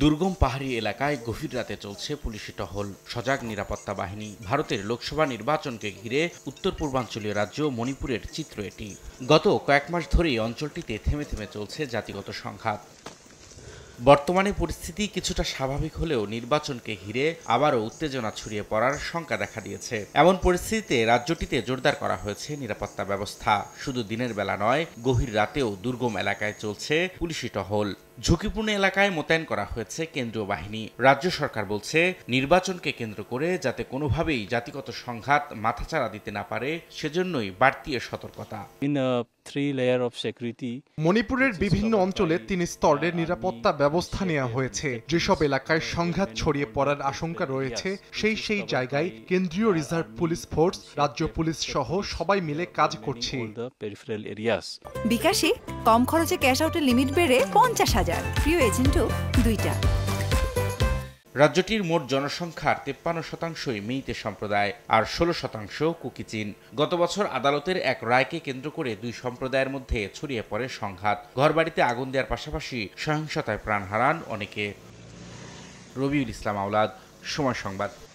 দুর্গম পাহাড়ি এলাকায় গভীর রাতে চলছে পুলিশি টহল সজাগ নিরাপত্তা বাহিনী ভারতের লোকসভা নির্বাচনকে ঘিরে উত্তর পূর্বাঞ্চলীয় রাজ্য মণিপুরের চিত্র এটি গত কয়েক মাস ধরেই অঞ্চলটিতে থেমে থেমে চলছে জাতিগত সংঘাত বর্তমানে পরিস্থিতি কিছুটা স্বাভাবিক হলেও নির্বাচনকে ঘিরে আবারও উত্তেজনা ছড়িয়ে পড়ার শঙ্কা দেখা দিয়েছে এমন পরিস্থিতিতে রাজ্যটিতে জোরদার করা হয়েছে নিরাপত্তা ব্যবস্থা শুধু দিনের বেলা নয় গভীর রাতেও দুর্গম এলাকায় চলছে পুলিশি টহল ঝুঁকিপূর্ণ এলাকায় মোতায়েন করা হয়েছে কেন্দ্রীয় বাহিনী রাজ্য সরকার বলছে নির্বাচনকে কেন্দ্র করে যাতে কোনোভাবেই জাতিগত সংঘাত মাথাচাড়া দিতে না পারে সেজন্যই বাড়তি সতর্কতা মণিপুরের বিভিন্ন অঞ্চলে তিন স্তরের নিরাপত্তা ব্যবস্থা নেওয়া হয়েছে যেসব এলাকায় সংঘাত ছড়িয়ে পড়ার আশঙ্কা রয়েছে সেই সেই জায়গায় কেন্দ্রীয় রিজার্ভ পুলিশ ফোর্স রাজ্য পুলিশ সহ সবাই মিলে কাজ করছে বিকাশে কম খরচে ক্যাশ আউটের লিমিট বেড়ে পঞ্চাশ হাজার প্রিয় এজেন্টও দুইটা রাজ্যটির মোট জনসংখ্যার তেপ্পান্ন শতাংশই মেইতে সম্প্রদায় আর ষোলো শতাংশ কুকিচিন গত বছর আদালতের এক রায়কে কেন্দ্র করে দুই সম্প্রদায়ের মধ্যে ছড়িয়ে পড়ে সংঘাত ঘরবাড়িতে আগুন দেওয়ার পাশাপাশি সহিংসতায় প্রাণ হারান অনেকে রবিউল ইসলাম আওলাদ সময় সংবাদ